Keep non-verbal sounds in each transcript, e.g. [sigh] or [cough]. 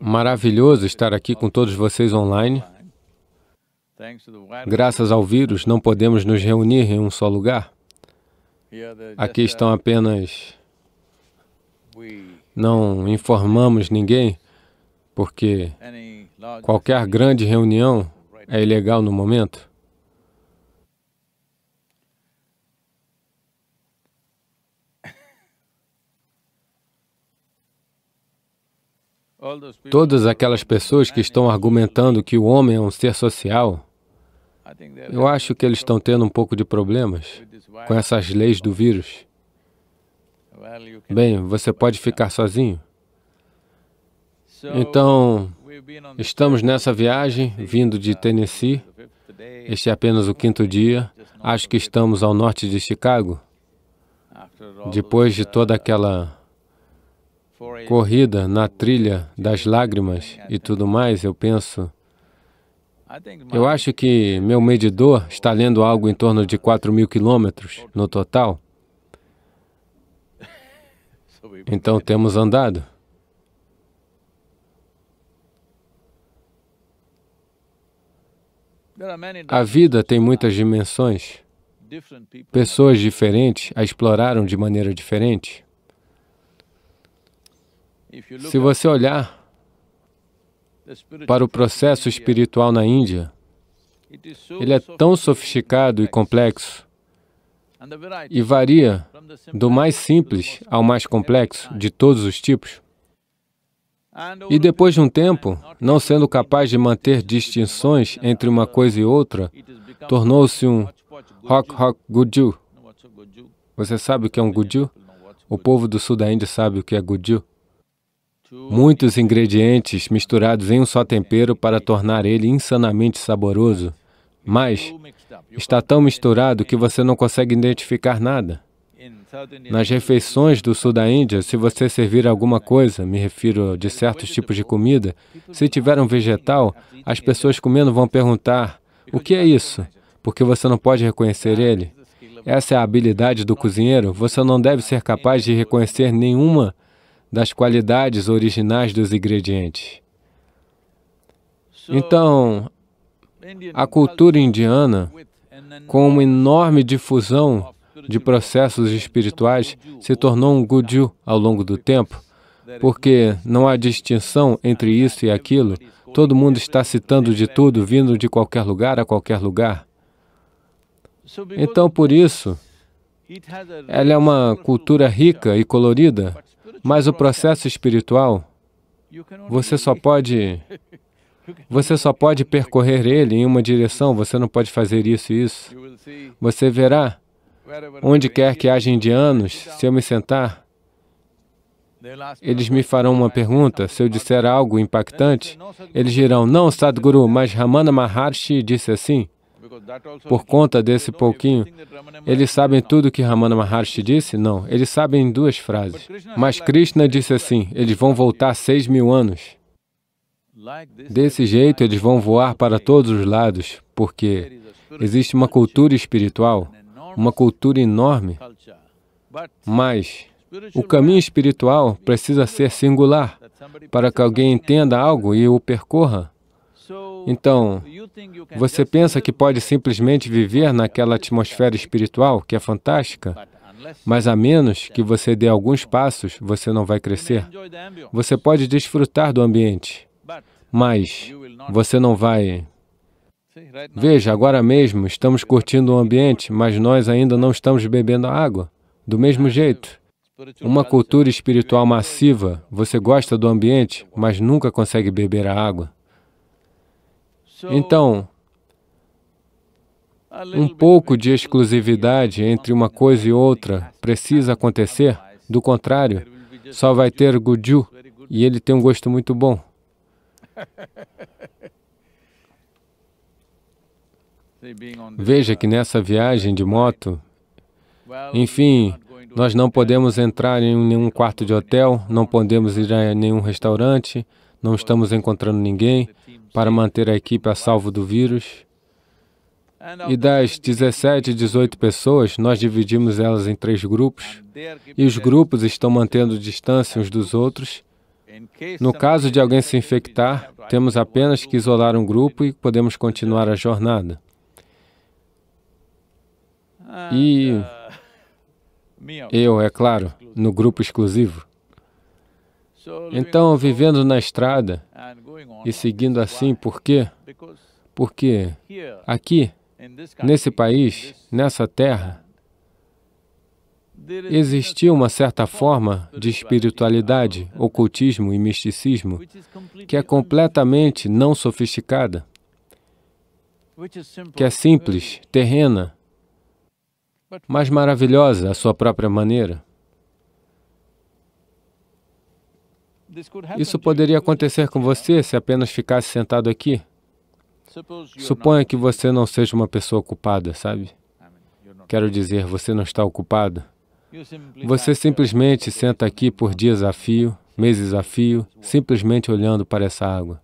Maravilhoso estar aqui com todos vocês online. Graças ao vírus, não podemos nos reunir em um só lugar. Aqui estão apenas... Não informamos ninguém, porque qualquer grande reunião é ilegal no momento. todas aquelas pessoas que estão argumentando que o homem é um ser social, eu acho que eles estão tendo um pouco de problemas com essas leis do vírus. Bem, você pode ficar sozinho. Então, estamos nessa viagem, vindo de Tennessee. Este é apenas o quinto dia. Acho que estamos ao norte de Chicago. Depois de toda aquela corrida na trilha das lágrimas e tudo mais, eu penso, eu acho que meu medidor está lendo algo em torno de 4 mil quilômetros no total. Então temos andado. A vida tem muitas dimensões. Pessoas diferentes a exploraram de maneira diferente. Se você olhar para o processo espiritual na Índia, ele é tão sofisticado e complexo e varia do mais simples ao mais complexo de todos os tipos. E depois de um tempo, não sendo capaz de manter distinções entre uma uh, coisa e outra, tornou-se um Rock Rock Guju. Você sabe o que é um Guju? O povo do sul da Índia sabe o que é Guju muitos ingredientes misturados em um só tempero para tornar ele insanamente saboroso, mas está tão misturado que você não consegue identificar nada. Nas refeições do sul da Índia, se você servir alguma coisa, me refiro de certos tipos de comida, se tiver um vegetal, as pessoas comendo vão perguntar: o que é isso? Porque você não pode reconhecer ele. Essa é a habilidade do cozinheiro. Você não deve ser capaz de reconhecer nenhuma das qualidades originais dos ingredientes. Então, a cultura indiana, com uma enorme difusão de processos espirituais, se tornou um gudyu ao longo do tempo, porque não há distinção entre isso e aquilo. Todo mundo está citando de tudo, vindo de qualquer lugar a qualquer lugar. Então, por isso, ela é uma cultura rica e colorida, mas o processo espiritual, você só [laughs] pode... Você só pode percorrer ele em uma direção, você não pode fazer isso e isso. Você verá, onde quer que haja indianos, se eu me sentar, eles me farão uma pergunta, se eu disser algo impactante, eles dirão, não, Sadhguru, mas Ramana Maharshi disse assim por conta desse pouquinho, eles sabem tudo que Ramana Maharshi disse? Não, eles sabem duas frases. Mas Krishna disse assim, eles vão voltar seis mil anos. Desse jeito, eles vão voar para todos os lados, porque existe uma cultura espiritual, uma cultura enorme, mas o caminho espiritual precisa ser singular para que alguém entenda algo e o percorra. Então, você pensa que pode simplesmente viver naquela atmosfera espiritual que é fantástica? Mas a menos que você dê alguns passos, você não vai crescer. Você pode desfrutar do ambiente, mas você não vai... Veja, agora mesmo estamos curtindo o ambiente, mas nós ainda não estamos bebendo água. Do mesmo jeito, uma cultura espiritual massiva, você gosta do ambiente, mas nunca consegue beber a água. Então, um pouco de exclusividade entre uma coisa e outra precisa acontecer, do contrário, só vai ter Guju e ele tem um gosto muito bom. Veja que nessa viagem de moto, enfim, nós não podemos entrar em nenhum quarto de hotel, não podemos ir a nenhum restaurante, não estamos encontrando ninguém, para manter a equipe a salvo do vírus. E das 17, 18 pessoas, nós dividimos elas em três grupos, e os grupos estão mantendo distância uns dos outros. No caso de alguém se infectar, temos apenas que isolar um grupo e podemos continuar a jornada. E eu, é claro, no grupo exclusivo. Então, vivendo na estrada e seguindo assim, por quê? Porque aqui, nesse país, nessa terra, existia uma certa forma de espiritualidade, ocultismo e misticismo que é completamente não sofisticada, que é simples, terrena, mas maravilhosa à sua própria maneira. Isso poderia acontecer com você se apenas ficasse sentado aqui. Suponha que você não seja uma pessoa ocupada, sabe? Quero dizer, você não está ocupado. Você simplesmente senta aqui por dias a fio, meses a fio, simplesmente olhando para essa água.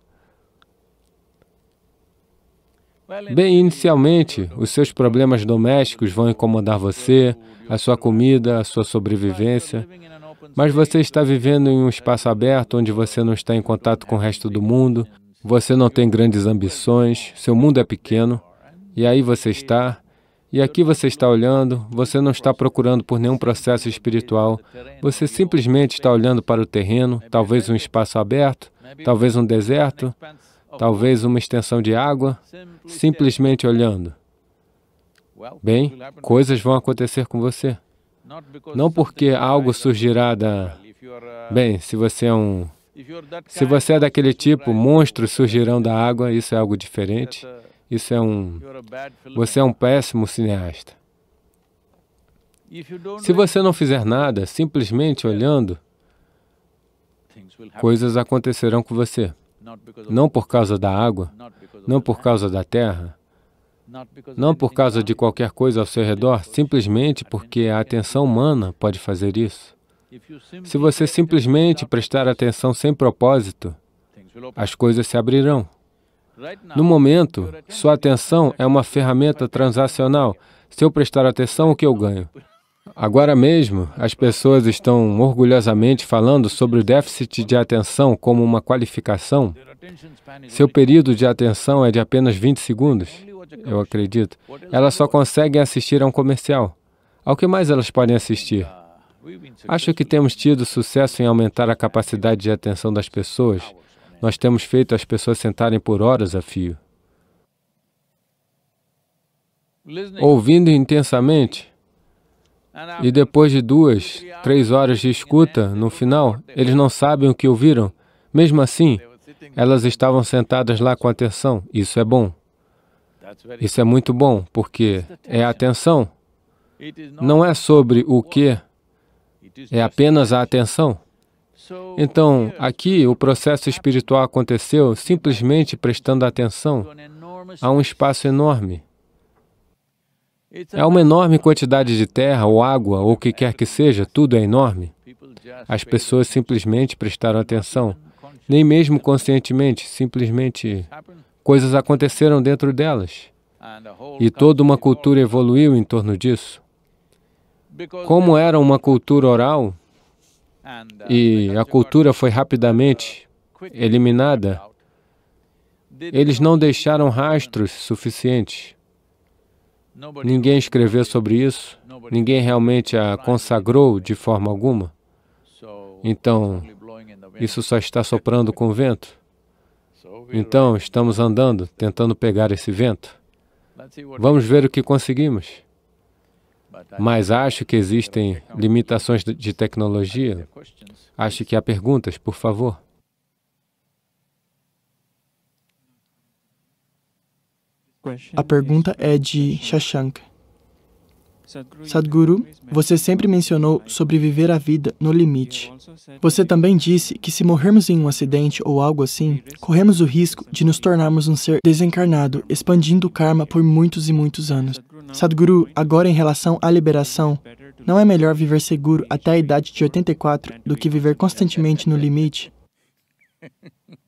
Bem, inicialmente, os seus problemas domésticos vão incomodar você, a sua comida, a sua sobrevivência. Mas você está vivendo em um espaço aberto onde você não está em contato com o resto do mundo, você não tem grandes ambições, seu mundo é pequeno, e aí você está, e aqui você está olhando, você não está procurando por nenhum processo espiritual, você simplesmente está olhando para o terreno, talvez um espaço aberto, talvez um deserto, talvez uma extensão de água, simplesmente olhando. Bem, coisas vão acontecer com você. Não porque algo surgirá da... Uh, Bem, se você é um... Se você é daquele tipo, monstros surgirão da uh, água, isso é algo diferente. Uh, isso é um... Você é um péssimo cineasta. Se você não fizer nada, simplesmente olhando, coisas acontecerão com você. Não por causa da água, não por causa da terra, não por causa de qualquer coisa ao seu redor, simplesmente porque a atenção humana pode fazer isso. Se você simplesmente prestar atenção sem propósito, as coisas se abrirão. No momento, sua atenção é uma ferramenta transacional. Se eu prestar atenção, o que eu ganho? [laughs] Agora mesmo, as pessoas estão orgulhosamente falando sobre o déficit de atenção como uma qualificação. Seu período de atenção é de apenas 20 segundos eu acredito, elas só conseguem assistir a um comercial. Ao que mais elas podem assistir? Acho que temos tido sucesso em aumentar a capacidade de atenção das pessoas. Nós temos feito as pessoas sentarem por horas a fio. Ouvindo intensamente, e depois de duas, três horas de escuta, no final, eles não sabem o que ouviram. Mesmo assim, elas estavam sentadas lá com atenção. Isso é bom. Isso é muito bom, porque é a atenção. Não é sobre o que, é apenas a atenção. Então, aqui o processo espiritual aconteceu simplesmente prestando atenção a um espaço enorme. É uma enorme quantidade de terra ou água ou o que quer que seja, tudo é enorme. As pessoas simplesmente prestaram atenção, nem mesmo conscientemente, simplesmente coisas aconteceram dentro delas. E toda uma cultura evoluiu em torno disso. Como era uma cultura oral, e a cultura foi rapidamente eliminada, eles não deixaram rastros suficientes. Ninguém escreveu sobre isso, ninguém realmente a consagrou de forma alguma. Então, isso só está soprando com o vento. Então, estamos andando, tentando pegar esse vento. Vamos ver o que conseguimos. Mas acho que existem limitações de tecnologia. Acho que há perguntas, por favor. A pergunta é de Shashank. Sadhguru, você sempre mencionou sobre viver a vida no limite. Você também disse que se morrermos em um acidente ou algo assim, corremos o risco de nos tornarmos um ser desencarnado, expandindo o karma por muitos e muitos anos. Sadhguru, agora em relação à liberação, não é melhor viver seguro até a idade de 84 do que viver constantemente no limite? [laughs]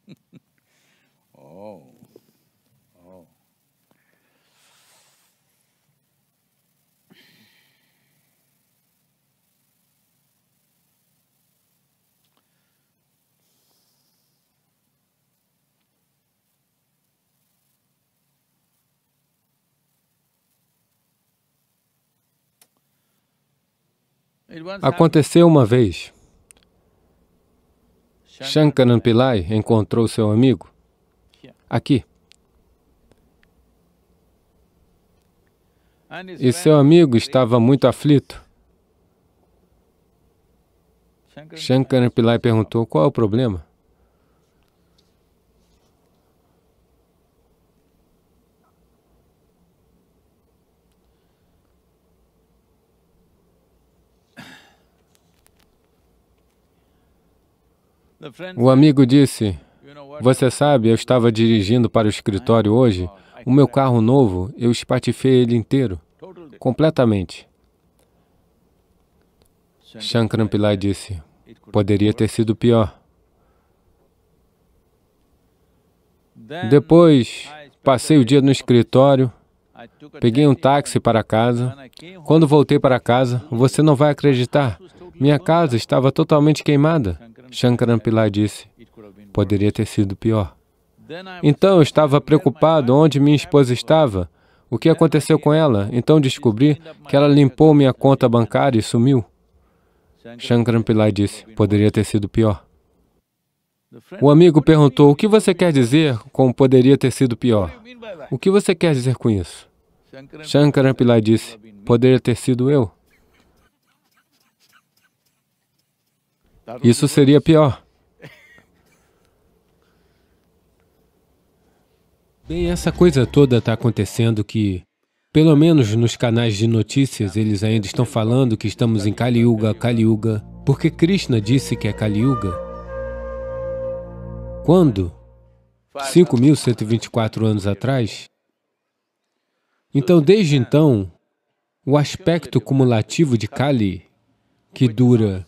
Aconteceu uma vez. Shankaran Pillai encontrou seu amigo aqui. E seu amigo estava muito aflito. Shankaran Pillai perguntou, qual é o problema? O amigo disse: Você sabe, eu estava dirigindo para o escritório hoje, o meu carro novo, eu espatifei ele inteiro, completamente. Shankaran Pillai disse: Poderia ter sido pior. Depois, passei o dia no escritório, peguei um táxi para casa. Quando voltei para casa, você não vai acreditar, minha casa estava totalmente queimada. Shankaran Pillai disse, poderia ter sido pior. Então eu estava preocupado onde minha esposa estava, o que aconteceu com ela. Então descobri que ela limpou minha conta bancária e sumiu. Shankaran Pillai disse, poderia ter sido pior. O amigo perguntou, o que você quer dizer com poderia ter sido pior? O que você quer dizer com isso? Shankaran Pillai disse, poderia ter sido eu. Isso seria pior. Bem, essa coisa toda está acontecendo que, pelo menos nos canais de notícias, eles ainda estão falando que estamos em Kali Yuga, Kali Yuga, porque Krishna disse que é Kali Yuga. Quando? 5.124 anos atrás? Então, desde então, o aspecto cumulativo de Kali, que dura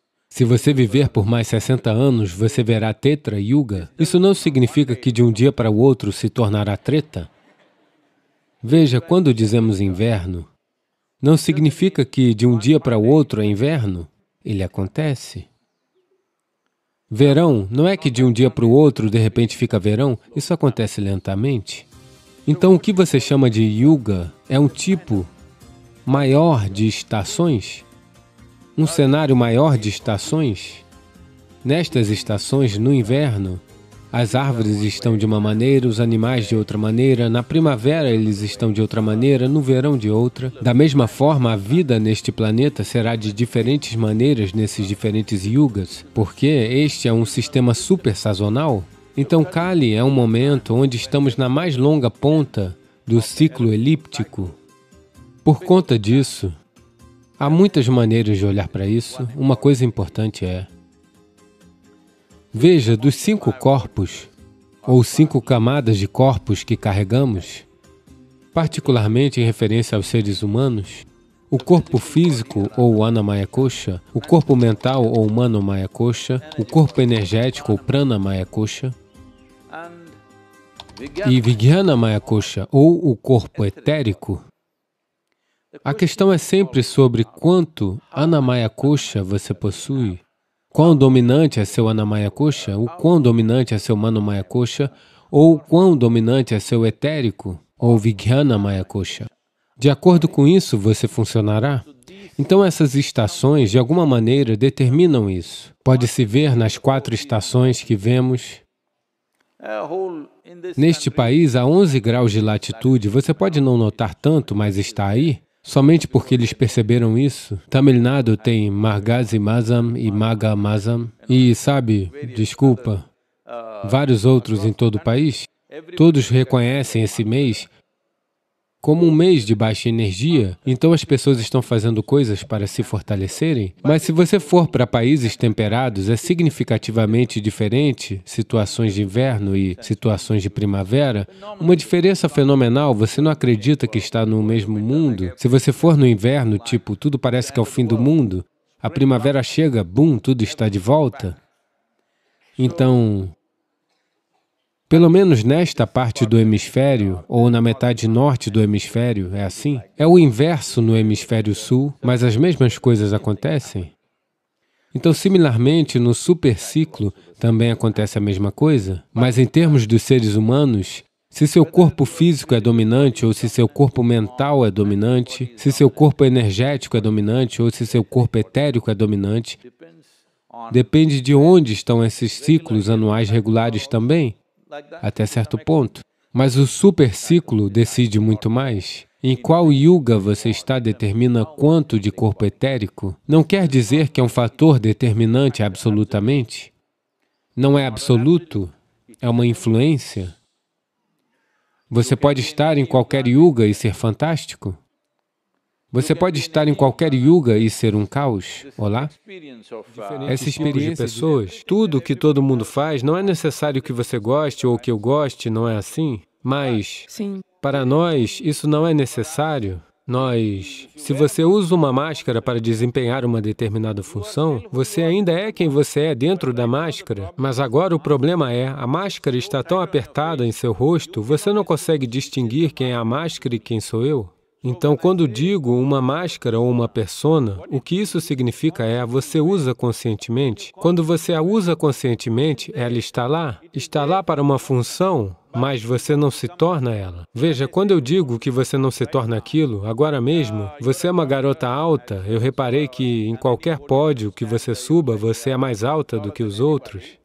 Se você viver por mais 60 anos, você verá Tetra Yuga. Isso não significa que de um dia para o outro se tornará treta. Veja, quando dizemos inverno, não significa que de um dia para o outro é inverno. Ele acontece. Verão, não é que de um dia para o outro de repente fica verão. Isso acontece lentamente. Então, o que você chama de yuga é um tipo maior de estações um cenário maior de estações. Nestas estações, no inverno, as árvores estão de uma maneira, os animais de outra maneira, na primavera eles estão de outra maneira, no verão de outra. Da mesma forma, a vida neste planeta será de diferentes maneiras nesses diferentes yugas, porque este é um sistema super sazonal. Então, Kali é um momento onde estamos na mais longa ponta do ciclo elíptico. Por conta disso, Há muitas maneiras de olhar para isso. Uma coisa importante é: veja, dos cinco corpos, ou cinco camadas de corpos que carregamos, particularmente em referência aos seres humanos, o corpo físico ou anamaya kosha, o corpo mental ou Manamaya kosha, o corpo energético ou pranamaya kosha, e Vijnanamaya Kosha, ou o corpo etérico, a questão é sempre sobre quanto Anamaya Kosha você possui. Quão dominante é seu Anamaya Kosha, o quão dominante é seu Manomaya Kosha, ou quão dominante é seu etérico, ou Maya Kosha. De acordo com isso, você funcionará. Então, essas estações, de alguma maneira, determinam isso. Pode-se ver nas quatro estações que vemos. Neste país, a 11 graus de latitude, você pode não notar tanto, mas está aí. Somente porque eles perceberam isso, Tamil Nadu tem Margazi Mazam e Maga Mazam e, sabe, desculpa, vários outros em todo o país. Todos reconhecem esse mês como um mês de baixa energia, então as pessoas estão fazendo coisas para se fortalecerem? Mas se você for para países temperados, é significativamente diferente situações de inverno e situações de primavera. Uma diferença fenomenal, você não acredita que está no mesmo mundo. Se você for no inverno, tipo, tudo parece que é o fim do mundo, a primavera chega, bum, tudo está de volta. Então, pelo menos nesta parte do hemisfério, ou na metade norte do hemisfério, é assim. É o inverso no hemisfério sul, mas as mesmas coisas acontecem. Então, similarmente, no superciclo também acontece a mesma coisa, mas em termos dos seres humanos, se seu corpo físico é dominante ou se seu corpo mental é dominante, se seu corpo energético é dominante ou se seu corpo etérico é dominante, depende de onde estão esses ciclos anuais regulares também até certo ponto. Mas o super ciclo decide muito mais. Em qual yuga você está determina quanto de corpo etérico. Não quer dizer que é um fator determinante absolutamente. Não é absoluto, é uma influência. Você pode estar em qualquer yuga e ser fantástico. Você pode estar em qualquer yuga e ser um caos? Olá? Essa tipo experiência de pessoas, tudo que todo mundo faz, não é necessário que você goste ou que eu goste, não é assim? Mas, Sim. para nós, isso não é necessário. Nós, se você usa uma máscara para desempenhar uma determinada função, você ainda é quem você é dentro da máscara. Mas agora o problema é, a máscara está tão apertada em seu rosto, você não consegue distinguir quem é a máscara e quem sou eu. Então, quando digo uma máscara ou uma persona, o que isso significa é você usa conscientemente. Quando você a usa conscientemente, ela está lá. Está lá para uma função, mas você não se torna ela. Veja, quando eu digo que você não se torna aquilo, agora mesmo, você é uma garota alta, eu reparei que em qualquer pódio que você suba, você é mais alta do que os outros.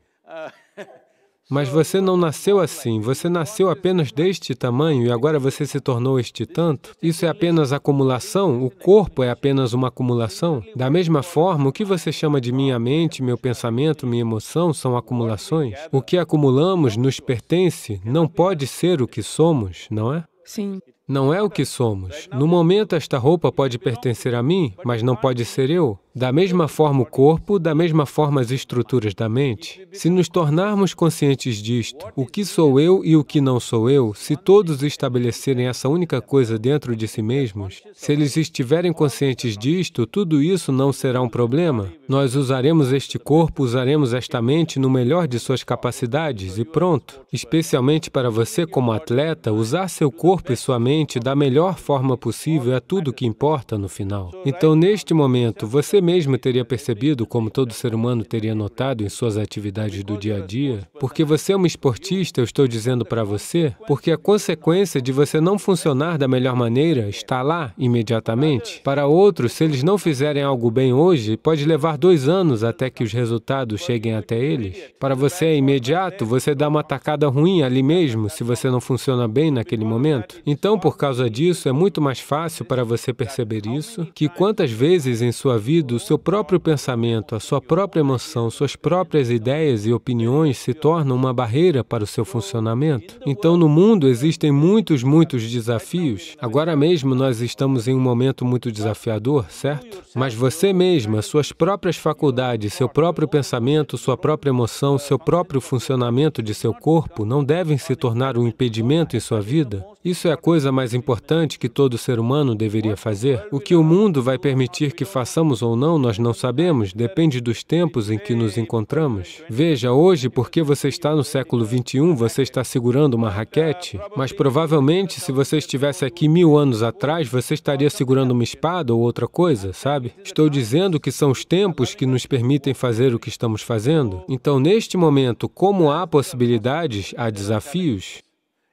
Mas você não nasceu assim, você nasceu apenas deste tamanho e agora você se tornou este tanto. Isso é apenas acumulação? O corpo é apenas uma acumulação? Da mesma forma, o que você chama de minha mente, meu pensamento, minha emoção são acumulações. O que acumulamos nos pertence, não pode ser o que somos, não é? Sim não é o que somos. No momento, esta roupa pode pertencer a mim, mas não pode ser eu. Da mesma forma o corpo, da mesma forma as estruturas da mente. Se nos tornarmos conscientes disto, o que sou eu e o que não sou eu, se todos estabelecerem essa única coisa dentro de si mesmos, se eles estiverem conscientes disto, tudo isso não será um problema. Nós usaremos este corpo, usaremos esta mente no melhor de suas capacidades e pronto. Especialmente para você como atleta, usar seu corpo e sua mente da melhor forma possível é tudo que importa no final. Então, neste momento, você mesmo teria percebido, como todo ser humano teria notado em suas atividades do dia a dia, porque você é um esportista, eu estou dizendo para você, porque a consequência de você não funcionar da melhor maneira está lá imediatamente. Para outros, se eles não fizerem algo bem hoje, pode levar dois anos até que os resultados cheguem até eles. Para você é imediato, você dá uma tacada ruim ali mesmo, se você não funciona bem naquele momento. Então, por causa disso, é muito mais fácil para você perceber isso, que quantas vezes em sua vida o seu próprio pensamento, a sua própria emoção, suas próprias ideias e opiniões se tornam uma barreira para o seu funcionamento. Então, no mundo existem muitos, muitos desafios. Agora mesmo nós estamos em um momento muito desafiador, certo? Mas você mesma, suas próprias faculdades, seu próprio pensamento, sua própria emoção, seu próprio funcionamento de seu corpo não devem se tornar um impedimento em sua vida. Isso é a coisa mais importante que todo ser humano deveria fazer? O que o mundo vai permitir que façamos ou não, nós não sabemos, depende dos tempos em que nos encontramos. Veja, hoje, porque você está no século XXI, você está segurando uma raquete, mas provavelmente, se você estivesse aqui mil anos atrás, você estaria segurando uma espada ou outra coisa, sabe? Estou dizendo que são os tempos que nos permitem fazer o que estamos fazendo. Então, neste momento, como há possibilidades, há desafios.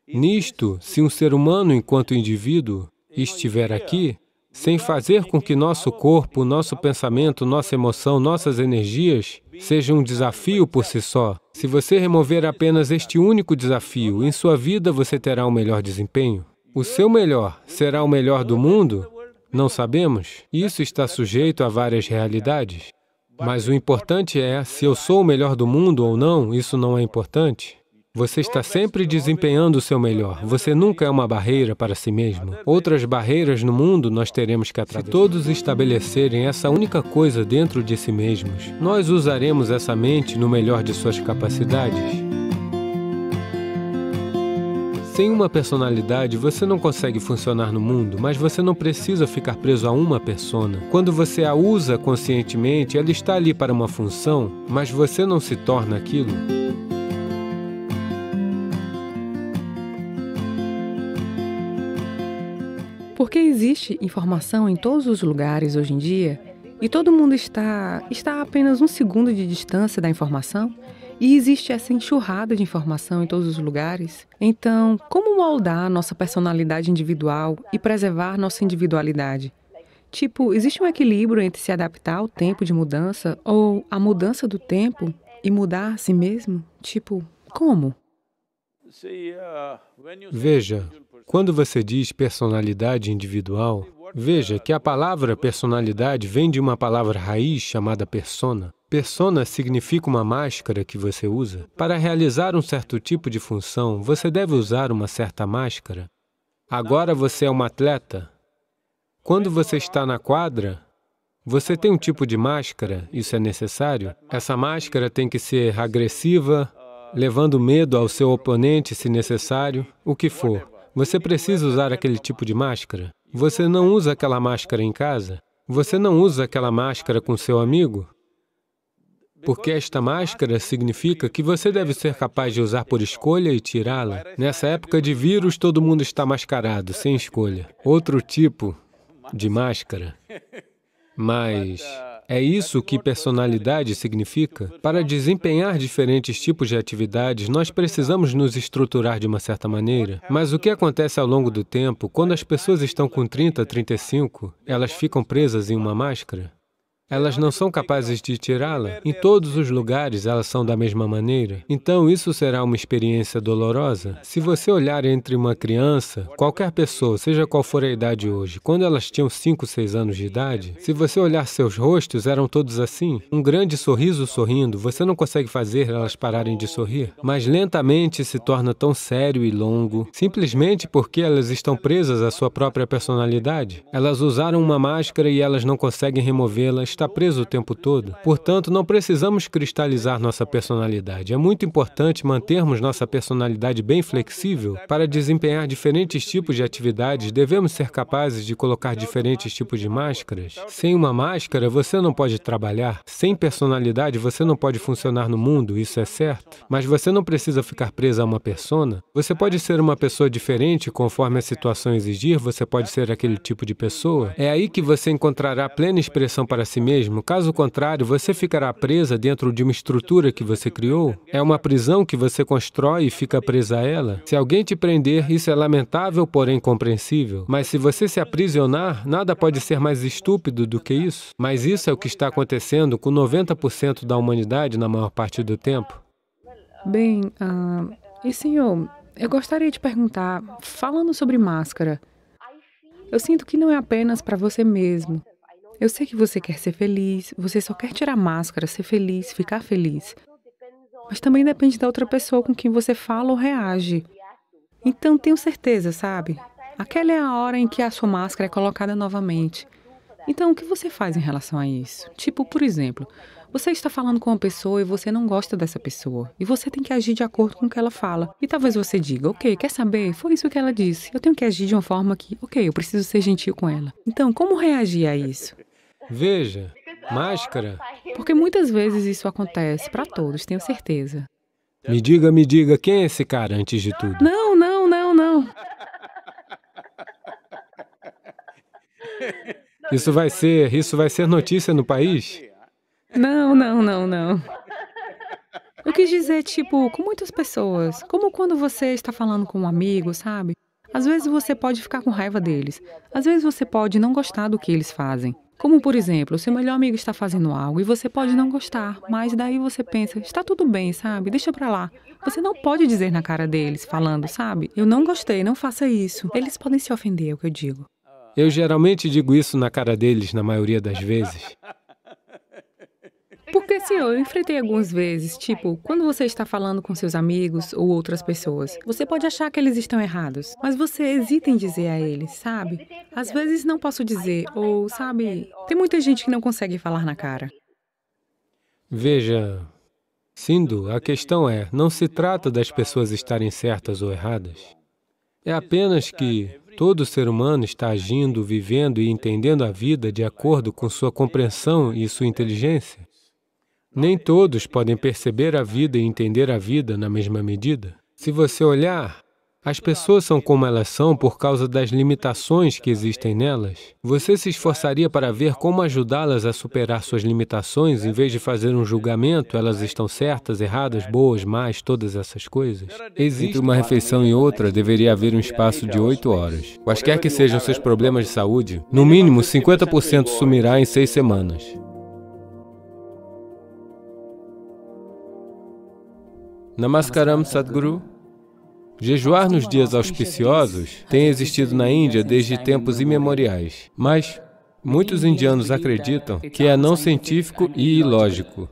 Nisto, se um ser humano, enquanto indivíduo, estiver aqui, sem fazer com que nosso corpo, nosso pensamento, nossa emoção, nossas energias sejam um desafio por si só. Se você remover apenas este único desafio, em sua vida você terá um melhor desempenho. O seu melhor será o melhor do mundo? Não sabemos. Isso está sujeito a várias realidades. Mas o importante é, se eu sou o melhor do mundo ou não, isso não é importante. Você está sempre desempenhando o seu melhor. Você nunca é uma barreira para si mesmo. Outras barreiras no mundo nós teremos que atravessar. Se todos estabelecerem essa única coisa dentro de si mesmos, nós usaremos essa mente no melhor de suas capacidades. Sem uma personalidade, você não consegue funcionar no mundo, mas você não precisa ficar preso a uma persona. Quando você a usa conscientemente, ela está ali para uma função, mas você não se torna aquilo. Porque existe informação em todos os lugares hoje em dia e todo mundo está, está a apenas um segundo de distância da informação e existe essa enxurrada de informação em todos os lugares. Então, como moldar nossa personalidade individual e preservar nossa individualidade? Tipo, existe um equilíbrio entre se adaptar ao tempo de mudança ou a mudança do tempo e mudar a si mesmo? Tipo, como? Veja, quando você diz personalidade individual, veja que a palavra personalidade vem de uma palavra raiz chamada persona. Persona significa uma máscara que você usa. Para realizar um certo tipo de função, você deve usar uma certa máscara. Agora você é um atleta. Quando você está na quadra, você tem um tipo de máscara, isso é necessário. Essa máscara tem que ser agressiva, levando medo ao seu oponente, se necessário, o que for. Você precisa usar aquele tipo de máscara. Você não usa aquela máscara em casa. Você não usa aquela máscara com seu amigo. Porque esta máscara significa que você deve ser capaz de usar por escolha e tirá-la. Nessa época de vírus, todo mundo está mascarado, sem escolha. Outro tipo de máscara. Mas... É isso que personalidade significa? Para desempenhar diferentes tipos de atividades, nós precisamos nos estruturar de uma certa maneira. Mas o que acontece ao longo do tempo, quando as pessoas estão com 30, 35, elas ficam presas em uma máscara? Elas não são capazes de tirá-la. Em todos os lugares elas são da mesma maneira. Então isso será uma experiência dolorosa. Se você olhar entre uma criança, qualquer pessoa, seja qual for a idade hoje, quando elas tinham 5, 6 anos de idade, se você olhar seus rostos, eram todos assim. Um grande sorriso sorrindo, você não consegue fazer elas pararem de sorrir, mas lentamente se torna tão sério e longo, simplesmente porque elas estão presas à sua própria personalidade. Elas usaram uma máscara e elas não conseguem removê-las está preso o tempo todo. Portanto, não precisamos cristalizar nossa personalidade. É muito importante mantermos nossa personalidade bem flexível. Para desempenhar diferentes tipos de atividades, devemos ser capazes de colocar diferentes tipos de máscaras. Sem uma máscara, você não pode trabalhar. Sem personalidade, você não pode funcionar no mundo, isso é certo. Mas você não precisa ficar preso a uma persona. Você pode ser uma pessoa diferente conforme a situação exigir, você pode ser aquele tipo de pessoa. É aí que você encontrará plena expressão para si mesmo. Caso contrário, você ficará presa dentro de uma estrutura que você criou. É uma prisão que você constrói e fica presa a ela. Se alguém te prender, isso é lamentável, porém compreensível. Mas se você se aprisionar, nada pode ser mais estúpido do que isso. Mas isso é o que está acontecendo com 90% da humanidade na maior parte do tempo. Bem, uh, e senhor, eu gostaria de perguntar, falando sobre máscara, eu sinto que não é apenas para você mesmo, eu sei que você quer ser feliz, você só quer tirar máscara, ser feliz, ficar feliz. Mas também depende da outra pessoa com quem você fala ou reage. Então tenho certeza, sabe? Aquela é a hora em que a sua máscara é colocada novamente. Então o que você faz em relação a isso? Tipo, por exemplo, você está falando com uma pessoa e você não gosta dessa pessoa. E você tem que agir de acordo com o que ela fala. E talvez você diga, ok, quer saber? Foi isso que ela disse. Eu tenho que agir de uma forma que, ok, eu preciso ser gentil com ela. Então, como reagir a isso? Veja, máscara. Porque muitas vezes isso acontece para todos, tenho certeza. Me diga, me diga, quem é esse cara antes de tudo? Não, não, não, não. [laughs] Isso vai ser, isso vai ser notícia no país? Não, não, não, não. Eu quis dizer, tipo, com muitas pessoas, como quando você está falando com um amigo, sabe? Às vezes você pode ficar com raiva deles, às vezes você pode não gostar do que eles fazem, como, por exemplo, seu melhor amigo está fazendo algo e você pode não gostar, mas daí você pensa, está tudo bem, sabe? Deixa para lá. Você não pode dizer na cara deles, falando, sabe? Eu não gostei, não faça isso. Eles podem se ofender, é o que eu digo. Eu geralmente digo isso na cara deles, na maioria das vezes. Porque assim, eu enfrentei algumas vezes, tipo, quando você está falando com seus amigos ou outras pessoas, você pode achar que eles estão errados, mas você hesita em dizer a eles, sabe? Às vezes não posso dizer, ou sabe, tem muita gente que não consegue falar na cara. Veja, Sindhu, a questão é, não se trata das pessoas estarem certas ou erradas. É apenas que todo ser humano está agindo, vivendo e entendendo a vida de acordo com sua compreensão e sua inteligência. Nem todos podem perceber a vida e entender a vida na mesma medida. Se você olhar, as pessoas são como elas são por causa das limitações que existem nelas. Você se esforçaria para ver como ajudá-las a superar suas limitações em vez de fazer um julgamento, elas estão certas, erradas, boas, más, todas essas coisas? Existe... Entre uma refeição e outra, deveria haver um espaço de oito horas. Quaisquer que sejam seus problemas de saúde, no mínimo 50% sumirá em seis semanas. Namaskaram Sadhguru. Jejuar nos dias auspiciosos tem existido na Índia desde tempos imemoriais, mas muitos indianos acreditam que é não científico e ilógico.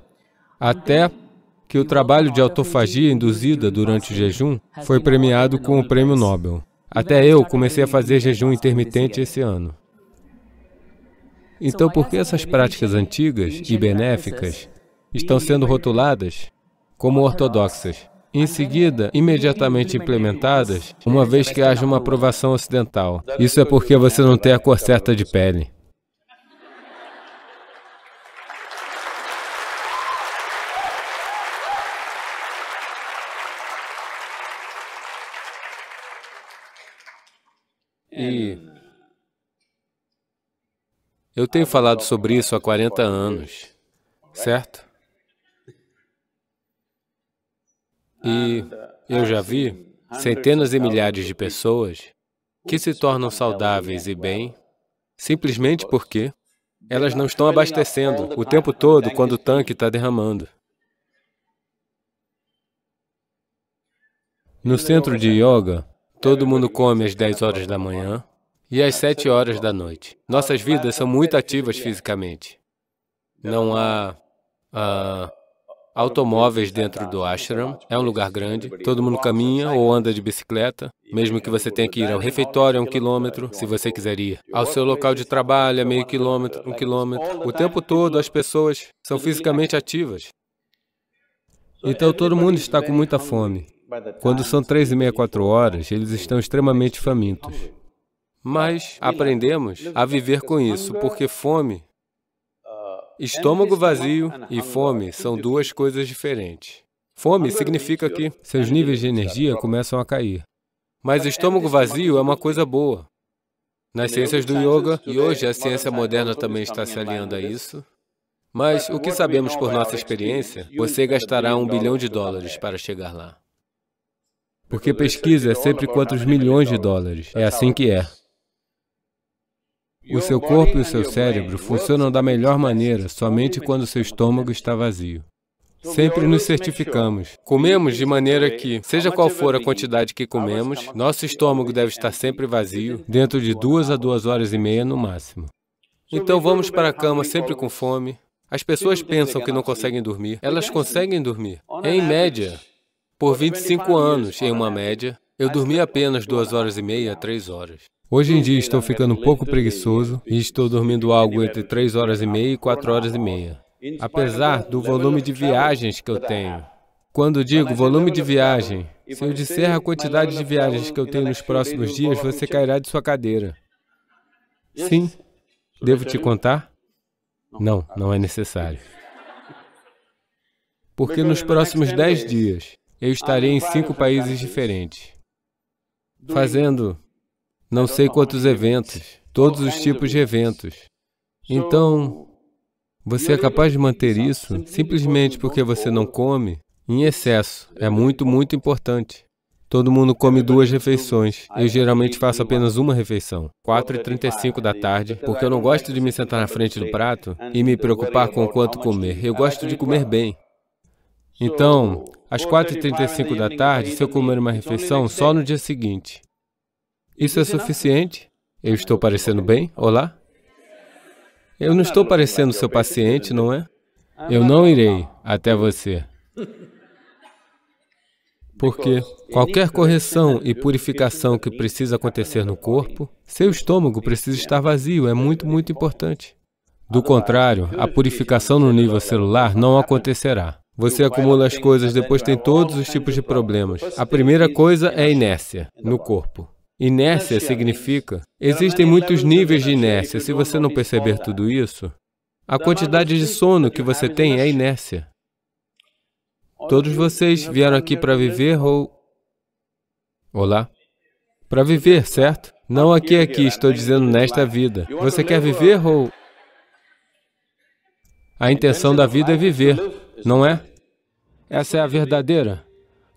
Até que o trabalho de autofagia induzida durante o jejum foi premiado com o Prêmio Nobel. Até eu comecei a fazer jejum intermitente esse ano. Então, por que essas práticas antigas e benéficas estão sendo rotuladas como ortodoxas. Em seguida, imediatamente implementadas, uma vez que haja uma aprovação ocidental. Isso é porque você não tem a cor certa de pele. E eu tenho falado sobre isso há 40 anos, certo? E eu já vi centenas e milhares de pessoas que se tornam saudáveis e bem simplesmente porque elas não estão abastecendo o tempo todo quando o tanque está derramando. No centro de yoga, todo mundo come às 10 horas da manhã e às 7 horas da noite. Nossas vidas são muito ativas fisicamente. Não há, há ah, automóveis dentro do ashram. É um lugar grande, todo mundo caminha ou anda de bicicleta, mesmo que você tenha que ir ao refeitório a um quilômetro, se você quiser ir. Ao seu local de trabalho, a meio quilômetro, um quilômetro. O tempo todo as pessoas são fisicamente ativas. Então todo mundo está com muita fome. Quando são três e meia, quatro horas, eles estão extremamente famintos. Mas aprendemos a viver com isso, porque fome Estômago vazio e fome são duas coisas diferentes. Fome significa que seus níveis de energia começam a cair. Mas é, estômago vazio é uma coisa boa. Nas ciências do yoga, e hoje a ciência moderna também está se alinhando a isso, mas o que sabemos então, por nossa experiência, você gastará um bilhão de dólares para chegar lá. Porque pesquisa é sempre quantos milhões de dólares. É assim que é. O seu corpo e o seu cérebro funcionam da melhor maneira somente quando o seu estômago está vazio. Sempre nos certificamos. Comemos de maneira é que, seja qual for a quantidade que comemos, nosso estômago deve é estar sempre vazio, dentro de duas a duas horas e meia no máximo. Então vamos para a cama sempre com fome. As pessoas pensam que não conseguem dormir. Elas conseguem dormir. Em média, por 25 anos, em uma média, eu dormi apenas duas horas e meia a três horas. Hoje em dia estou ficando um né? pouco preguiçoso e estou dormindo é algo entre 3 horas e meia e 4 horas e meia, apesar do volume de viagens que eu tenho. Quando digo volume de viagem, se eu disser a quantidade de viagens que eu tenho tá nos próximos dias, você é cairá de sua cadeira. Sim. Devo te contar? Não, não ah. é necessário. [laughs] Porque nos próximos 10 dias, eu ah, estarei em cinco países diferentes, fazendo não sei quantos eventos, todos os tipos de eventos. Então, você é capaz de manter isso simplesmente porque você não come em excesso. É muito, muito importante. Todo mundo come duas refeições. Eu geralmente faço apenas uma refeição, 4h35 da tarde, porque eu não gosto de me sentar na frente do prato e me preocupar com quanto comer. Eu gosto de comer bem. Então, às 4h35 da tarde, se eu comer uma refeição, só no dia seguinte. Isso é suficiente? Eu estou parecendo bem? Olá? Eu não estou parecendo seu paciente, não é? Ah, eu não irei até você. Porque qualquer correção né? e purificação que precisa acontecer no corpo, seu estômago precisa né? estar vazio, é muito, muito importante. Do contrário, a purificação no nível celular não acontecerá. Você acumula as coisas, depois tem todos os tipos de problemas. A primeira coisa é a inércia no corpo. Inércia é significa... Existem muitos níveis de inércia. Se você não perceber tudo né? isso, a quantidade de sono que você tem é inércia. Todos vocês vieram aqui para viver ou... Olá? Para viver, certo? Não aqui, aqui, é estou né? dizendo é nesta vida. Você quer viver ou... A intenção da vida é viver, não é? Essa é a verdadeira.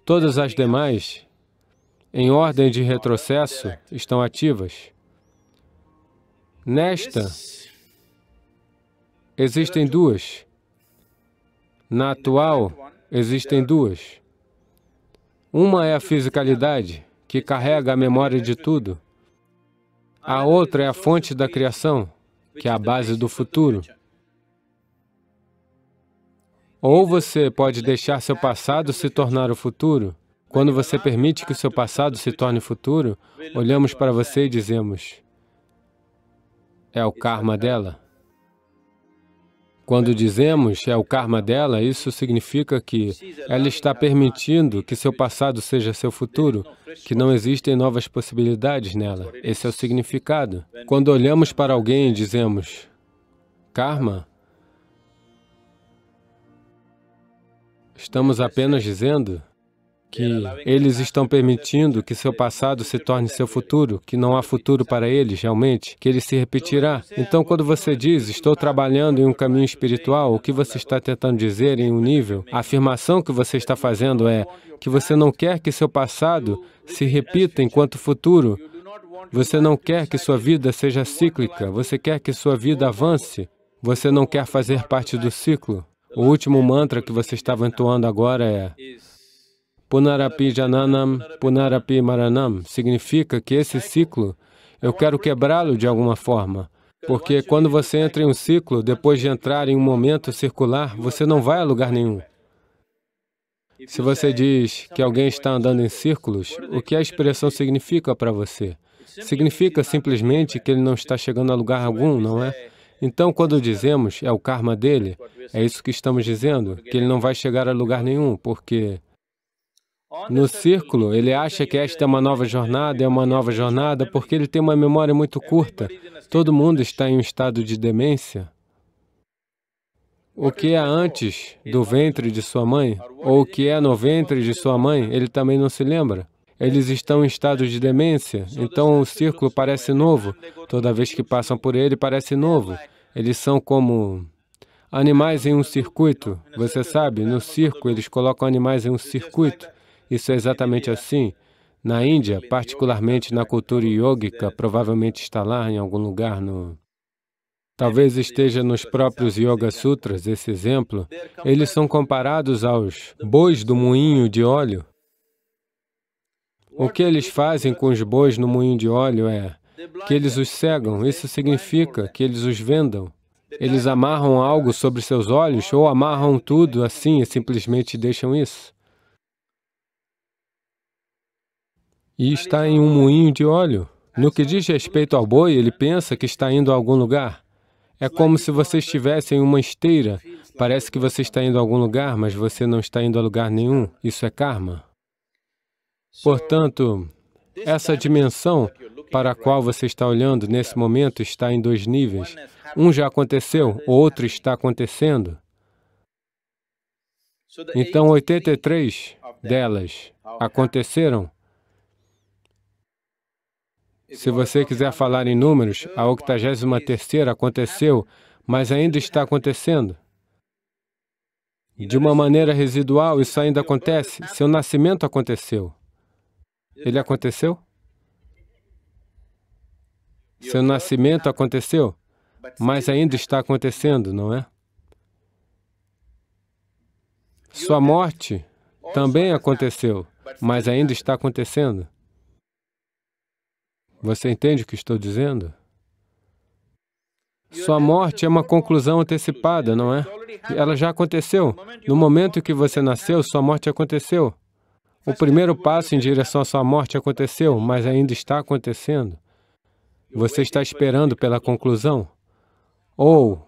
Todas as demais em ordem de retrocesso, estão ativas. Nesta, existem duas. Na atual, existem duas. Uma é a fisicalidade, que carrega a memória de tudo. A outra é a fonte da criação, que é a base do futuro. Ou você pode deixar seu passado se tornar o futuro, quando você permite que o seu passado se torne futuro, olhamos para você e dizemos, é o karma dela. Quando dizemos é o karma dela, isso significa que ela está permitindo que seu passado seja seu futuro, que não existem novas possibilidades nela. Esse é o significado. Quando olhamos para alguém e dizemos, karma, estamos apenas dizendo que eles estão permitindo que seu passado se torne seu futuro, que não há futuro para eles realmente, que ele se repetirá. Então, quando você diz, estou trabalhando em um caminho espiritual, o que você está tentando dizer em um nível? A afirmação que você está fazendo é que você não quer que seu passado se repita enquanto futuro. Você não quer que sua vida seja cíclica, você quer que sua vida avance. Você não quer fazer parte do ciclo. O último mantra que você estava entoando agora é Punarapi Jananam, Punarapi Maranam, significa que esse ciclo, eu quero quebrá-lo de alguma forma. Porque quando você entra em um ciclo, depois de entrar em um momento circular, você não vai a lugar nenhum. Se você diz que alguém está andando em círculos, o que a expressão significa para você? Significa simplesmente que ele não está chegando a lugar algum, não é? Então, quando dizemos é o karma dele, é isso que estamos dizendo, que ele não vai chegar a lugar nenhum, porque no círculo, ele acha que esta é uma nova jornada, é uma nova jornada, porque ele tem uma memória muito é curta. Todo mundo está em um estado de demência. O que é antes do ventre de sua mãe, ou o que é no ventre de sua mãe, ele também não se lembra. Eles estão em estado de demência, então o círculo parece novo. Toda vez que passam por ele, parece novo. Eles são como animais em um circuito. Você sabe, no circo, eles colocam animais em um circuito. Isso é exatamente assim. Na Índia, particularmente na cultura yógica, provavelmente está lá em algum lugar no Talvez esteja nos próprios Yoga Sutras esse exemplo. Eles são comparados aos bois do moinho de óleo. O que eles fazem com os bois no moinho de óleo é que eles os cegam. Isso significa que eles os vendam. Eles amarram algo sobre seus olhos ou amarram tudo assim e simplesmente deixam isso. e está em um moinho de óleo. No que diz respeito ao boi, ele pensa que está indo a algum lugar. É como se você estivesse em uma esteira. Parece que você está indo a algum lugar, mas você não está indo a lugar nenhum. Isso é karma. Portanto, essa dimensão para a qual você está olhando nesse momento está em dois níveis. Um já aconteceu, o outro está acontecendo. Então, 83 delas aconteceram se você quiser falar em números, a 83 aconteceu, mas ainda está acontecendo. De uma maneira residual, isso ainda acontece. Seu nascimento aconteceu. Ele aconteceu? Seu nascimento aconteceu, mas ainda está acontecendo, não é? Sua morte também aconteceu, mas ainda está acontecendo. Você entende o que estou dizendo? Sua morte é uma conclusão antecipada, não é? Ela já aconteceu. No momento em que você nasceu, sua morte aconteceu. O primeiro passo em direção à sua morte aconteceu, mas ainda está acontecendo. Você está esperando pela conclusão. Ou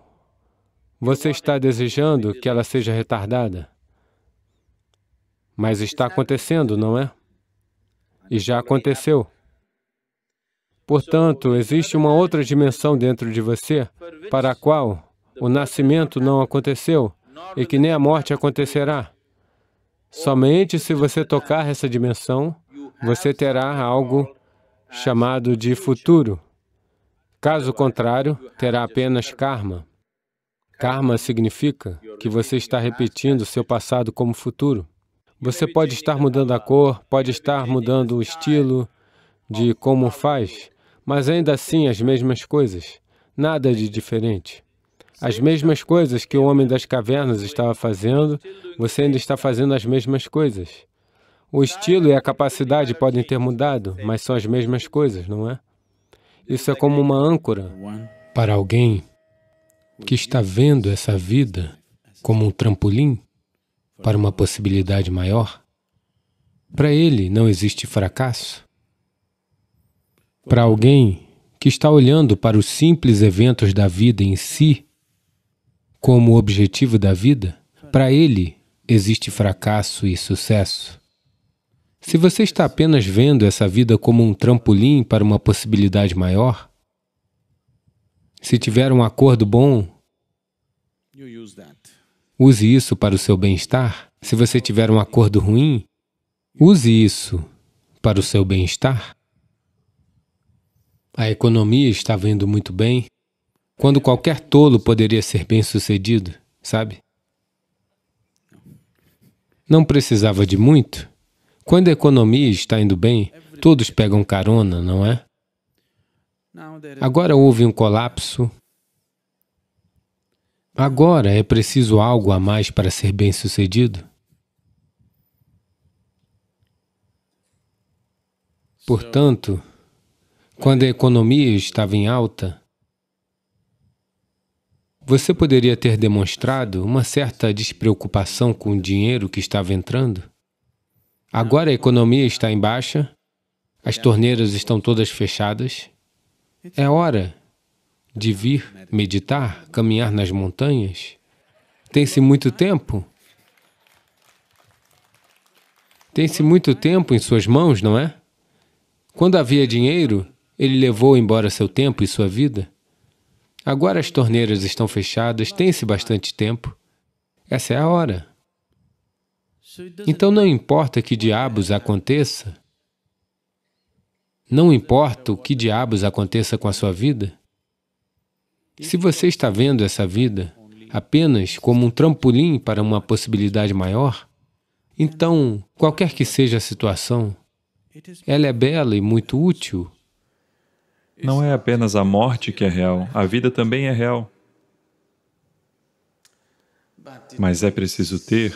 você está desejando que ela seja retardada. Mas está acontecendo, não é? E já aconteceu. Portanto, existe uma outra dimensão dentro de você para a qual o nascimento não aconteceu e que nem a morte acontecerá. Somente se você tocar essa dimensão, você terá algo chamado de futuro. Caso contrário, terá apenas karma. Karma significa que você está repetindo seu passado como futuro. Você pode estar mudando a cor, pode estar mudando o estilo de como faz, mas ainda assim as mesmas coisas, nada de diferente. As mesmas coisas que o homem das cavernas estava fazendo, você ainda está fazendo as mesmas coisas. O estilo e a capacidade podem ter mudado, mas são as mesmas coisas, não é? Isso é como uma âncora para alguém que está vendo essa vida como um trampolim para uma possibilidade maior. Para ele não existe fracasso. Para alguém que está olhando para os simples eventos da vida em si, como objetivo da vida, para ele existe fracasso e sucesso. Se você está apenas vendo essa vida como um trampolim para uma possibilidade maior, se tiver um acordo bom, use isso para o seu bem-estar. Se você tiver um acordo ruim, use isso para o seu bem-estar. A economia estava indo muito bem, quando qualquer tolo poderia ser bem sucedido, sabe? Não precisava de muito. Quando a economia está indo bem, todos pegam carona, não é? Agora houve um colapso. Agora é preciso algo a mais para ser bem sucedido? Portanto, quando a economia estava em alta, você poderia ter demonstrado uma certa despreocupação com o dinheiro que estava entrando? Agora a economia está em baixa, as torneiras estão todas fechadas. É hora de vir meditar, caminhar nas montanhas. Tem-se muito tempo. Tem-se muito tempo em suas mãos, não é? Quando havia dinheiro, ele levou embora seu tempo e sua vida? Agora as torneiras estão fechadas, tem-se bastante tempo. Essa é a hora. Então não importa que diabos aconteça, não importa o que diabos aconteça com a sua vida, se você está vendo essa vida apenas como um trampolim para uma possibilidade maior, então, qualquer que seja a situação, ela é bela e muito útil não é apenas a morte que é real, a vida também é real. Mas é preciso ter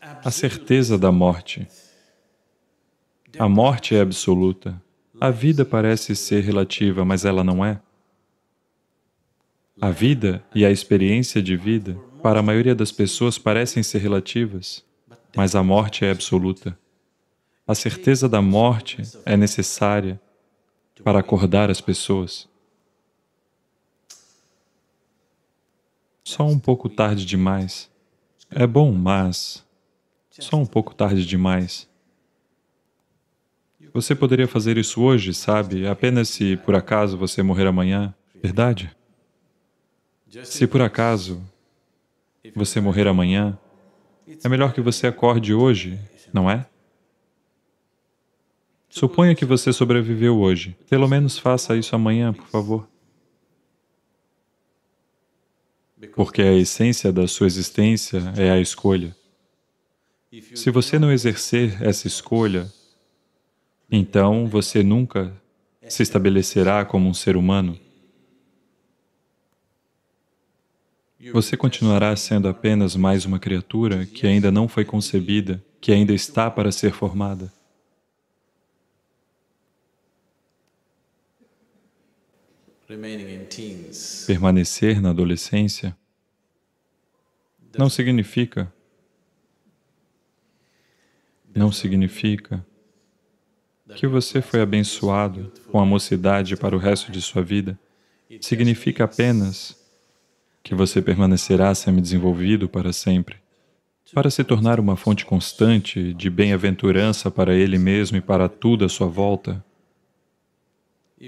a certeza da morte. A morte é absoluta. A vida parece ser relativa, mas ela não é. A vida e a experiência de vida, para a maioria das pessoas, parecem ser relativas, mas a morte é absoluta. A certeza da morte é necessária para acordar as pessoas. Só um pouco tarde demais. É bom, mas... Só um pouco tarde demais. Você poderia fazer isso hoje, sabe? Apenas se, por acaso, você morrer amanhã. Verdade? Se por acaso você morrer amanhã, é melhor que você acorde hoje, não é? Suponha que você sobreviveu hoje. Pelo menos faça isso amanhã, por favor. Porque a essência da sua existência é a escolha. Se você não exercer essa escolha, então você nunca se estabelecerá como um ser humano. Você continuará sendo apenas mais uma criatura que ainda não foi concebida, que ainda está para ser formada. permanecer na adolescência não significa não significa que você foi abençoado com a mocidade para o resto de sua vida. Significa apenas que você permanecerá semi-desenvolvido para sempre, para se tornar uma fonte constante de bem-aventurança para ele mesmo e para tudo à sua volta.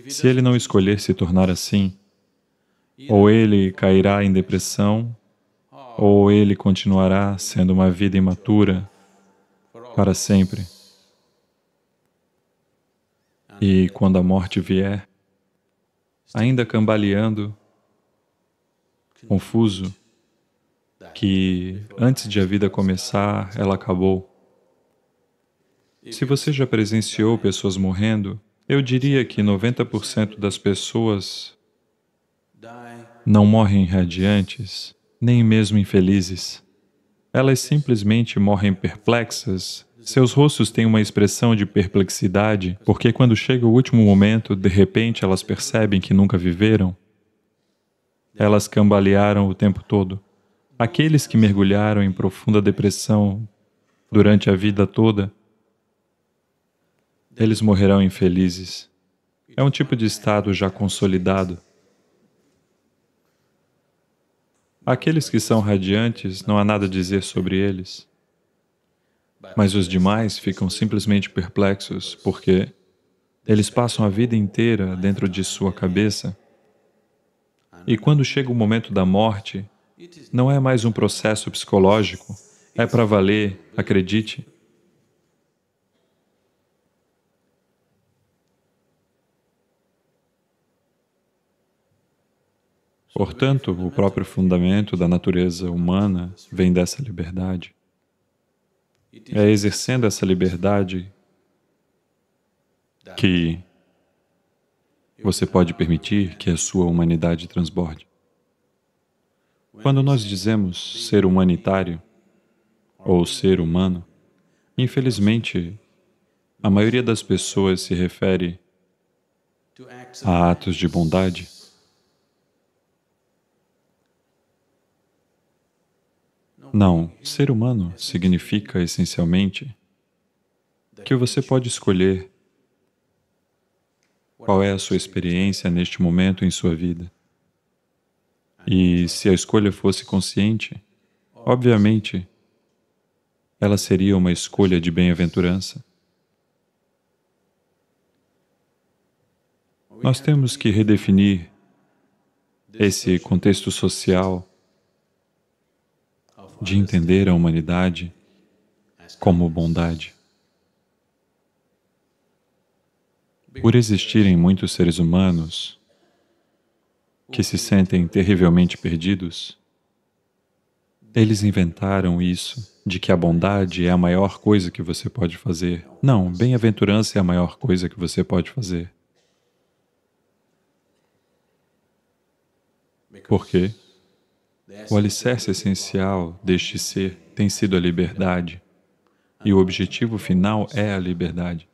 Se ele não escolher se tornar assim, ou ele cairá em depressão, oh. ou ele continuará sendo uma vida imatura para sempre. Ah, e quando a morte vier, ainda cambaleando, confuso, que antes de a vida começar, ela acabou. Se você já presenciou pessoas morrendo, eu diria que 90% das pessoas não morrem radiantes, nem mesmo infelizes. Elas simplesmente morrem perplexas. Seus rostos têm uma expressão de perplexidade, porque quando chega o último momento, de repente elas percebem que nunca viveram. Elas cambalearam o tempo todo. Aqueles que mergulharam em profunda depressão durante a vida toda eles morrerão infelizes. É um tipo de estado já consolidado. Aqueles que são radiantes, não há nada a dizer sobre eles. Mas os demais ficam simplesmente perplexos, porque eles passam a vida inteira dentro de sua cabeça. E quando chega o momento da morte, não é mais um processo psicológico, é para valer, acredite. Portanto, o próprio fundamento da natureza humana vem dessa liberdade. É exercendo essa liberdade que você pode permitir que a sua humanidade transborde. Quando nós dizemos ser humanitário ou ser humano, infelizmente, a maioria das pessoas se refere a atos de bondade Não, ser humano significa essencialmente que você pode escolher qual é a sua experiência neste momento em sua vida. E se a escolha fosse consciente, obviamente, ela seria uma escolha de bem-aventurança. Nós temos que redefinir esse contexto social de entender a humanidade como bondade. Por existirem muitos seres humanos que se sentem terrivelmente perdidos, eles inventaram isso, de que a bondade é a maior coisa que você pode fazer. Não, bem-aventurança é a maior coisa que você pode fazer. Por quê? O alicerce essencial deste ser tem sido a liberdade, e o objetivo final é a liberdade.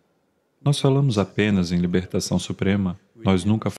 Nós falamos apenas em libertação suprema, nós nunca